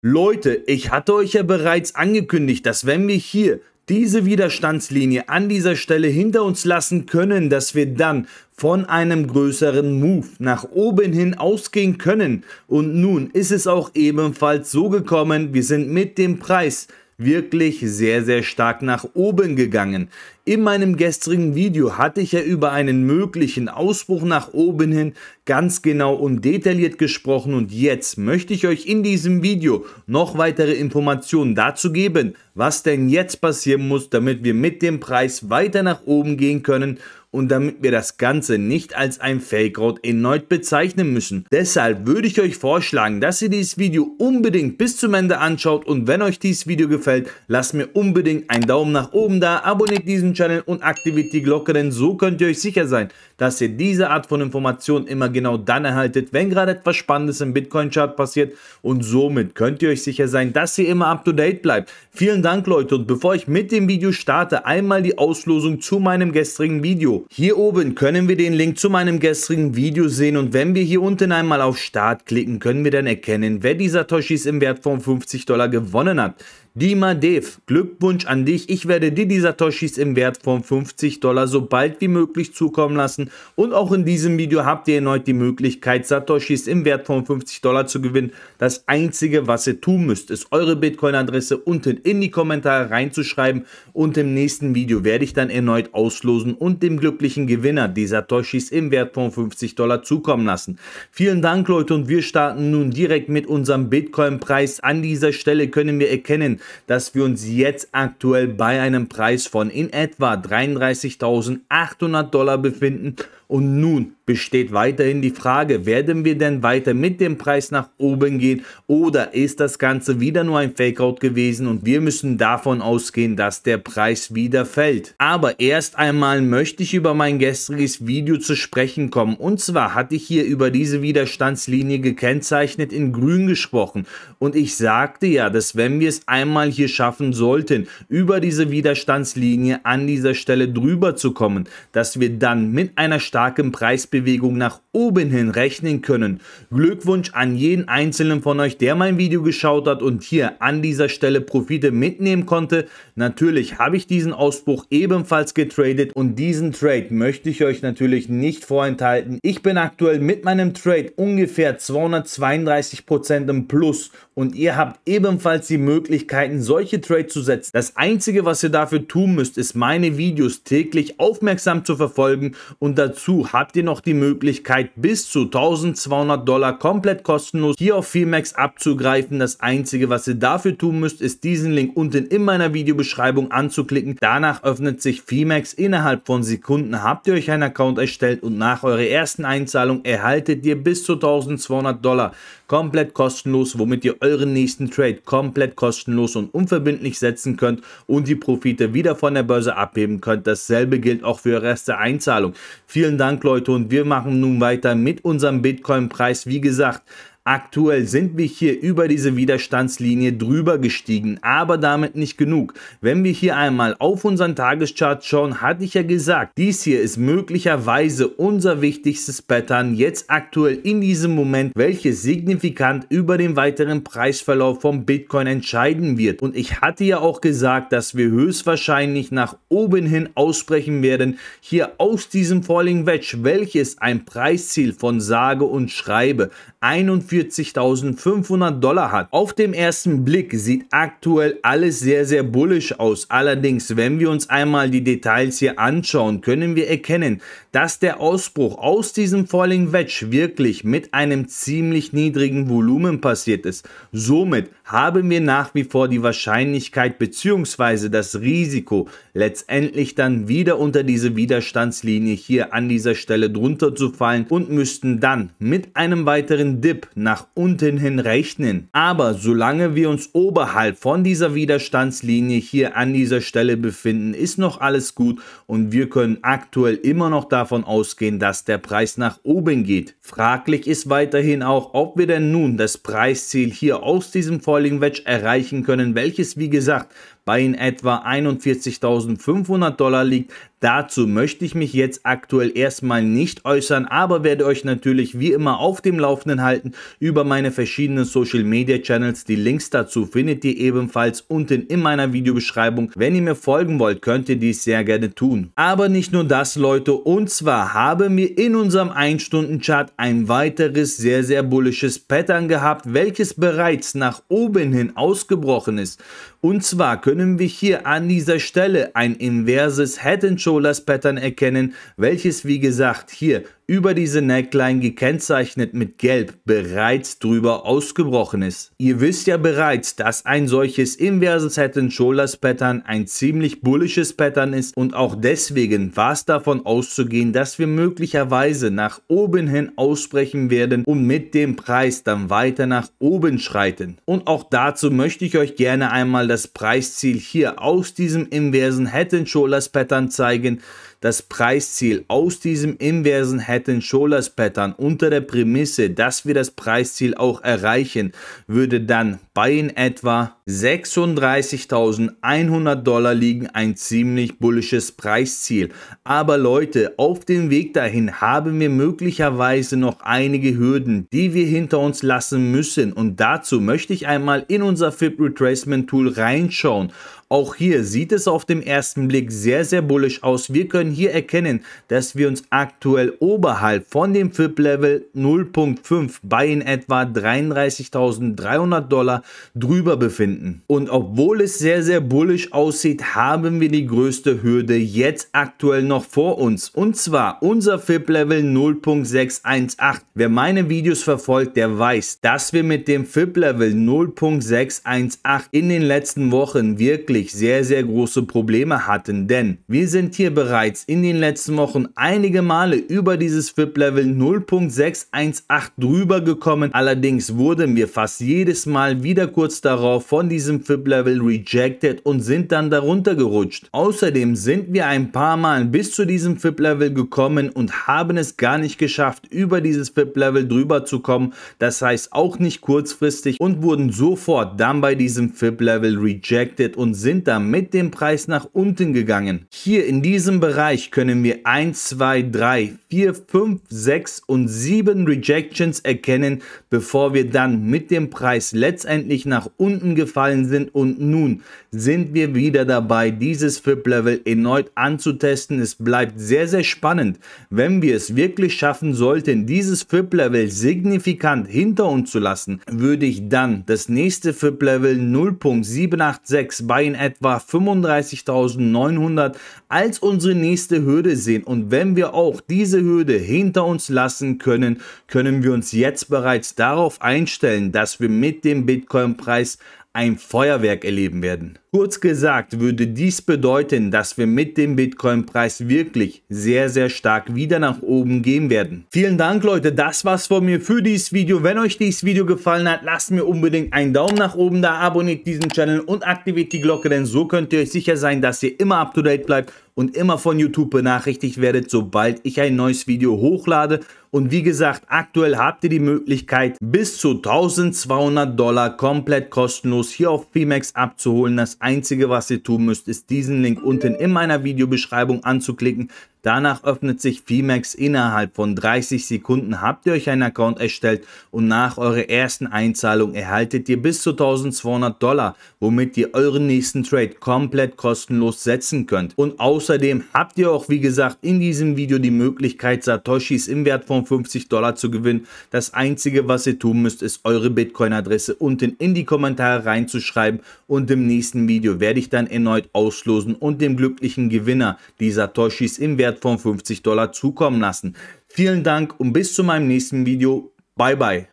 Leute, ich hatte euch ja bereits angekündigt, dass wenn wir hier diese Widerstandslinie an dieser Stelle hinter uns lassen können, dass wir dann von einem größeren Move nach oben hin ausgehen können. Und nun ist es auch ebenfalls so gekommen, wir sind mit dem Preis wirklich sehr, sehr stark nach oben gegangen. In meinem gestrigen Video hatte ich ja über einen möglichen Ausbruch nach oben hin ganz genau und detailliert gesprochen und jetzt möchte ich euch in diesem Video noch weitere Informationen dazu geben, was denn jetzt passieren muss, damit wir mit dem Preis weiter nach oben gehen können und damit wir das Ganze nicht als ein Fake-Code erneut bezeichnen müssen. Deshalb würde ich euch vorschlagen, dass ihr dieses Video unbedingt bis zum Ende anschaut und wenn euch dieses Video gefällt, lasst mir unbedingt einen Daumen nach oben da, abonniert diesen Channel und aktiviert die Glocke, denn so könnt ihr euch sicher sein, dass ihr diese Art von Informationen immer genau dann erhaltet, wenn gerade etwas Spannendes im Bitcoin-Chart passiert und somit könnt ihr euch sicher sein, dass ihr immer up to date bleibt. Vielen Dank Leute und bevor ich mit dem Video starte, einmal die Auslosung zu meinem gestrigen Video. Hier oben können wir den Link zu meinem gestrigen Video sehen und wenn wir hier unten einmal auf Start klicken, können wir dann erkennen, wer die Satoshis im Wert von 50 Dollar gewonnen hat. Dima Dev, Glückwunsch an dich. Ich werde dir die Satoshis im Wert von 50 Dollar so bald wie möglich zukommen lassen. Und auch in diesem Video habt ihr erneut die Möglichkeit, Satoshis im Wert von 50 Dollar zu gewinnen. Das einzige, was ihr tun müsst, ist eure Bitcoin-Adresse unten in die Kommentare reinzuschreiben. Und im nächsten Video werde ich dann erneut auslosen und dem glücklichen Gewinner die Satoshis im Wert von 50 Dollar zukommen lassen. Vielen Dank, Leute. Und wir starten nun direkt mit unserem Bitcoin-Preis. An dieser Stelle können wir erkennen, dass wir uns jetzt aktuell bei einem Preis von in etwa 33.800 Dollar befinden und nun besteht weiterhin die Frage, werden wir denn weiter mit dem Preis nach oben gehen oder ist das Ganze wieder nur ein Fakeout gewesen und wir müssen davon ausgehen, dass der Preis wieder fällt. Aber erst einmal möchte ich über mein gestriges Video zu sprechen kommen. Und zwar hatte ich hier über diese Widerstandslinie gekennzeichnet in grün gesprochen und ich sagte ja, dass wenn wir es einmal hier schaffen sollten, über diese Widerstandslinie an dieser Stelle drüber zu kommen, dass wir dann mit einer Stadt starken Preisbewegung nach oben hin rechnen können. Glückwunsch an jeden einzelnen von euch, der mein Video geschaut hat und hier an dieser Stelle Profite mitnehmen konnte. Natürlich habe ich diesen Ausbruch ebenfalls getradet und diesen Trade möchte ich euch natürlich nicht vorenthalten. Ich bin aktuell mit meinem Trade ungefähr 232% im Plus und ihr habt ebenfalls die Möglichkeiten, solche Trade zu setzen. Das einzige, was ihr dafür tun müsst, ist meine Videos täglich aufmerksam zu verfolgen und dazu habt ihr noch die Möglichkeit, bis zu 1200 Dollar komplett kostenlos hier auf VMAX abzugreifen. Das einzige, was ihr dafür tun müsst, ist diesen Link unten in meiner Videobeschreibung anzuklicken. Danach öffnet sich VMAX innerhalb von Sekunden. Habt ihr euch einen Account erstellt und nach eurer ersten Einzahlung erhaltet ihr bis zu 1200 Dollar komplett kostenlos, womit ihr euren nächsten Trade komplett kostenlos und unverbindlich setzen könnt und die Profite wieder von der Börse abheben könnt. Dasselbe gilt auch für Reste Einzahlung. Vielen Dank Leute und wir machen nun weiter mit unserem Bitcoin Preis. Wie gesagt, Aktuell sind wir hier über diese Widerstandslinie drüber gestiegen, aber damit nicht genug. Wenn wir hier einmal auf unseren Tageschart schauen, hatte ich ja gesagt, dies hier ist möglicherweise unser wichtigstes Pattern jetzt aktuell in diesem Moment, welches signifikant über den weiteren Preisverlauf von Bitcoin entscheiden wird. Und ich hatte ja auch gesagt, dass wir höchstwahrscheinlich nach oben hin ausbrechen werden, hier aus diesem Falling Wedge, welches ein Preisziel von sage und schreibe 41.500 Dollar hat. Auf dem ersten Blick sieht aktuell alles sehr, sehr bullisch aus. Allerdings, wenn wir uns einmal die Details hier anschauen, können wir erkennen, dass der Ausbruch aus diesem Falling Wedge wirklich mit einem ziemlich niedrigen Volumen passiert ist. Somit haben wir nach wie vor die Wahrscheinlichkeit bzw. das Risiko, letztendlich dann wieder unter diese Widerstandslinie hier an dieser Stelle drunter zu fallen und müssten dann mit einem weiteren unseren Dip nach unten hin rechnen. Aber solange wir uns oberhalb von dieser Widerstandslinie hier an dieser Stelle befinden, ist noch alles gut und wir können aktuell immer noch davon ausgehen, dass der Preis nach oben geht. Fraglich ist weiterhin auch, ob wir denn nun das Preisziel hier aus diesem Falling Wedge erreichen können, welches wie gesagt bei in etwa 41.500 Dollar liegt. Dazu möchte ich mich jetzt aktuell erstmal nicht äußern, aber werde euch natürlich wie immer auf dem Laufenden halten über meine verschiedenen Social Media Channels. Die Links dazu findet ihr ebenfalls unten in meiner Videobeschreibung. Wenn ihr mir folgen wollt, könnt ihr dies sehr gerne tun. Aber nicht nur das, Leute. Und zwar haben wir in unserem 1-Stunden-Chart ein weiteres sehr, sehr bullisches Pattern gehabt, welches bereits nach oben hin ausgebrochen ist. Und zwar können wir hier an dieser Stelle ein inverses Head and Shoulders Pattern erkennen, welches wie gesagt hier über diese Neckline gekennzeichnet mit Gelb bereits drüber ausgebrochen ist. Ihr wisst ja bereits, dass ein solches inverses Head and Shoulders Pattern ein ziemlich bullisches Pattern ist und auch deswegen war es davon auszugehen, dass wir möglicherweise nach oben hin ausbrechen werden und mit dem Preis dann weiter nach oben schreiten. Und auch dazu möchte ich euch gerne einmal das Preisziel hier aus diesem inversen Head-and-Shoulders-Pattern zeigen, das Preisziel aus diesem inversen Head-and-Shoulders-Pattern unter der Prämisse, dass wir das Preisziel auch erreichen, würde dann bei in etwa 36.100 Dollar liegen, ein ziemlich bullisches Preisziel. Aber Leute, auf dem Weg dahin haben wir möglicherweise noch einige Hürden, die wir hinter uns lassen müssen. Und dazu möchte ich einmal in unser FIB Retracement Tool reinschauen auch hier sieht es auf dem ersten Blick sehr, sehr bullisch aus. Wir können hier erkennen, dass wir uns aktuell oberhalb von dem FIP-Level 0.5 bei in etwa 33.300 Dollar drüber befinden. Und obwohl es sehr, sehr bullisch aussieht, haben wir die größte Hürde jetzt aktuell noch vor uns. Und zwar unser FIP-Level 0.618. Wer meine Videos verfolgt, der weiß, dass wir mit dem FIP-Level 0.618 in den letzten Wochen wirklich wirklich sehr, sehr große Probleme hatten, denn wir sind hier bereits in den letzten Wochen einige Male über dieses FIP-Level 0.618 drüber gekommen, allerdings wurden wir fast jedes Mal wieder kurz darauf von diesem FIP-Level rejected und sind dann darunter gerutscht. Außerdem sind wir ein paar Mal bis zu diesem FIP-Level gekommen und haben es gar nicht geschafft, über dieses FIP-Level drüber zu kommen, das heißt auch nicht kurzfristig und wurden sofort dann bei diesem FIP-Level rejected und sind sind da mit dem Preis nach unten gegangen. Hier in diesem Bereich können wir 1, 2, 3, 4, 5, 6 und 7 Rejections erkennen, bevor wir dann mit dem Preis letztendlich nach unten gefallen sind und nun sind wir wieder dabei, dieses fip level erneut anzutesten. Es bleibt sehr, sehr spannend. Wenn wir es wirklich schaffen sollten, dieses fip level signifikant hinter uns zu lassen, würde ich dann das nächste fip level 0.786 bei etwa 35.900 als unsere nächste Hürde sehen. Und wenn wir auch diese Hürde hinter uns lassen können, können wir uns jetzt bereits darauf einstellen, dass wir mit dem Bitcoin-Preis ein Feuerwerk erleben werden. Kurz gesagt würde dies bedeuten, dass wir mit dem Bitcoin-Preis wirklich sehr, sehr stark wieder nach oben gehen werden. Vielen Dank Leute, das war's von mir für dieses Video. Wenn euch dieses Video gefallen hat, lasst mir unbedingt einen Daumen nach oben da, abonniert diesen Channel und aktiviert die Glocke, denn so könnt ihr euch sicher sein, dass ihr immer up to date bleibt und immer von YouTube benachrichtigt werdet, sobald ich ein neues Video hochlade. Und wie gesagt, aktuell habt ihr die Möglichkeit, bis zu 1200 Dollar komplett kostenlos hier auf Pimax abzuholen. Das Einzige, was ihr tun müsst, ist diesen Link unten in meiner Videobeschreibung anzuklicken. Danach öffnet sich VMAX innerhalb von 30 Sekunden, habt ihr euch einen Account erstellt und nach eurer ersten Einzahlung erhaltet ihr bis zu 1200 Dollar, womit ihr euren nächsten Trade komplett kostenlos setzen könnt. Und außerdem habt ihr auch, wie gesagt, in diesem Video die Möglichkeit, Satoshis im Wert von 50 Dollar zu gewinnen. Das einzige, was ihr tun müsst, ist eure Bitcoin-Adresse unten in die Kommentare reinzuschreiben und im nächsten Video werde ich dann erneut auslosen und dem glücklichen Gewinner die Satoshis im Wert von 50 Dollar zukommen lassen. Vielen Dank und bis zu meinem nächsten Video. Bye bye.